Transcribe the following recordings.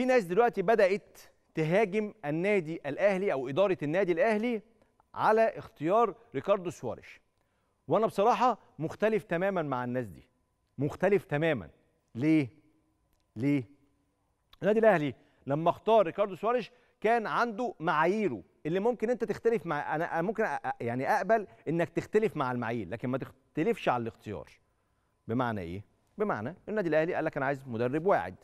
في ناس دلوقتي بدات تهاجم النادي الاهلي او اداره النادي الاهلي على اختيار ريكاردو سواريش وانا بصراحه مختلف تماما مع الناس دي مختلف تماما ليه ليه النادي الاهلي لما اختار ريكاردو سواريش كان عنده معاييره اللي ممكن انت تختلف مع انا ممكن يعني اقبل انك تختلف مع المعايير لكن ما تختلفش على الاختيار بمعنى ايه بمعنى النادي الاهلي قال لك انا عايز مدرب واعد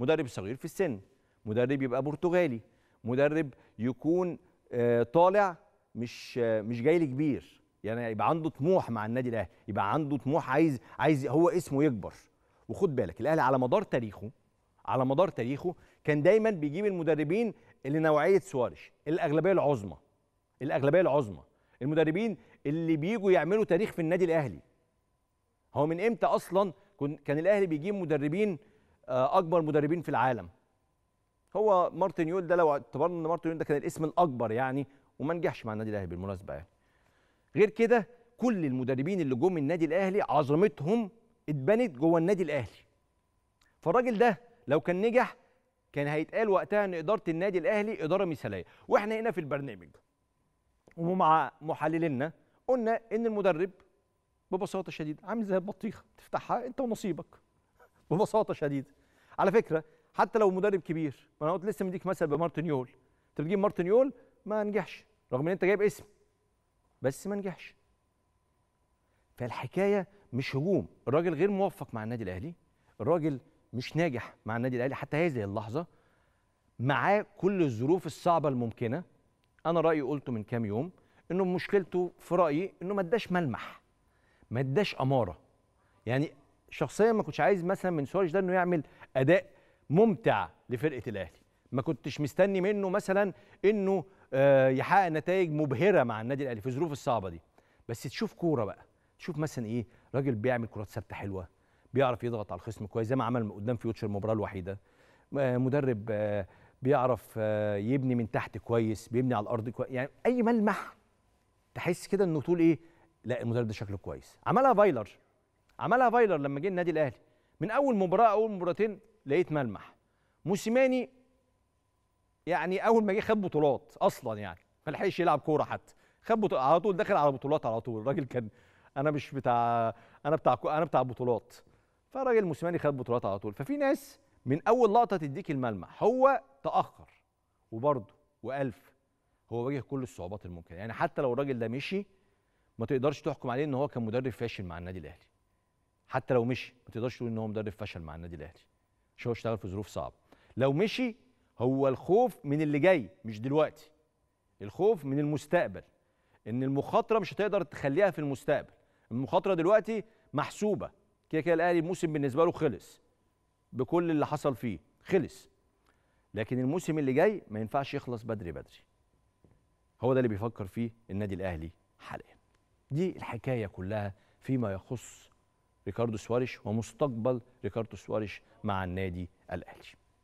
مدرب صغير في السن مدرب يبقى برتغالي مدرب يكون آه، طالع مش آه، مش جاي كبير يعني يبقى عنده طموح مع النادي الاهلي يبقى عنده طموح عايز عايز هو اسمه يكبر وخد بالك الاهلي على مدار تاريخه على مدار تاريخه كان دايما بيجيب المدربين اللي نوعيه سوارش الاغلبيه العظمى الاغلبيه العظمى المدربين اللي بيجوا يعملوا تاريخ في النادي الاهلي هو من امتى اصلا كان الاهلي بيجيب مدربين آه، اكبر مدربين في العالم هو مارتن يول ده لو اعتبرنا ان مارتن يول ده كان الاسم الاكبر يعني وما نجحش مع النادي الاهلي بالمناسبه يعني غير كده كل المدربين اللي جم النادي الاهلي عظمتهم اتبنت جوه النادي الاهلي فالراجل ده لو كان نجح كان هيتقال وقتها ان اداره النادي الاهلي اداره مثاليه واحنا هنا في البرنامج ومع محللينا قلنا ان المدرب ببساطه شديده عامل زي البطيخه تفتحها انت ونصيبك ببساطه شديده على فكره حتى لو مدرب كبير ما انا قلت لسه مديك مثل بمارتن يول انت بتجيب مارتن يول ما نجحش رغم ان انت جايب اسم بس ما نجحش فالحكايه مش هجوم الراجل غير موفق مع النادي الاهلي الراجل مش ناجح مع النادي الاهلي حتى هذه اللحظه معاه كل الظروف الصعبه الممكنه انا رايي قلته من كام يوم انه مشكلته في رايي انه ما اداش ملمح ما اداش اماره يعني شخصيا ما كنتش عايز مثلا من سواريز ده انه يعمل اداء ممتع لفرقه الاهلي ما كنتش مستني منه مثلا انه آه، يحقق نتائج مبهره مع النادي الاهلي في الظروف الصعبه دي بس تشوف كوره بقى تشوف مثلا ايه راجل بيعمل كرات ثابته حلوه بيعرف يضغط على الخصم كويس زي ما عمل قدام فيوتشر المباراه الوحيده آه، مدرب آه، بيعرف يبني من تحت كويس بيبني على الارض كويس يعني اي ملمح تحس كده انه تقول ايه لا المدرب ده شكله كويس عملها فايلر عملها فايلر لما جه النادي الاهلي من اول مباراه اول مباراتين لقيت ملمح موسيماني يعني اول ما جه خد بطولات اصلا يعني ما لحقش يلعب كوره حتى خد بطولات على طول داخل على بطولات على طول الراجل كان انا مش بتاع انا بتاع انا بتاع بطولات فالراجل موسيماني خد بطولات على طول ففي ناس من اول لقطه تديك الملمح هو تاخر وبرده والف هو واجه كل الصعوبات الممكنه يعني حتى لو الراجل ده مشي ما تقدرش تحكم عليه ان هو كان مدرب فاشل مع النادي الاهلي حتى لو مشي ما تقدرش تقول ان هو مدرب فشل مع النادي الاهلي عشان هو اشتغل في ظروف صعبه لو مشي هو الخوف من اللي جاي مش دلوقتي الخوف من المستقبل ان المخاطره مش هتقدر تخليها في المستقبل المخاطره دلوقتي محسوبه كده كده الاهلي الموسم بالنسبه له خلص بكل اللي حصل فيه خلص لكن الموسم اللي جاي ما ينفعش يخلص بدري بدري هو ده اللي بيفكر فيه النادي الاهلي حاليا دي الحكايه كلها فيما يخص ريكاردو سواريش ومستقبل ريكاردو سواريش مع النادي الاهلي